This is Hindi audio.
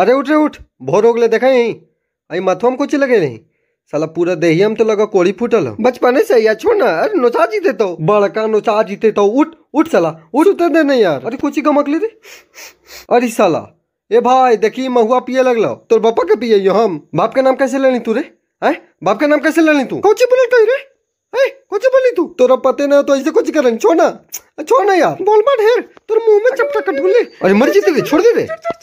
अरे उठ रे उठ भोर हो गए देखा यहीं अरे मथुआ में कुछ लगे नहीं साला पूरा देहिया हम तो लगा कोड़ी फूटल हो बचपने से यार छोड़ ना अरे नोचा जीते तो बड़का नोचा जीते तो उठ उठ साला उठ उतर दे नहीं यार अरे कुछ ही गमक ले रे अरे साला ए भाई देखी महुआ पिए लगल तोर बापा के पिए यो हम बाप के नाम कैसे ले ली तू रे आए बाप के नाम कैसे ले ली तू कुछ बोली तो रे ए कुछ बोली तू तोरा पते ना तो ऐसे कुछ करन छोड़ ना छोड़ ना यार बोल मत हेर तोर मुंह में चपटा कट बोले अरे मर जीते रे छोड़ दे रे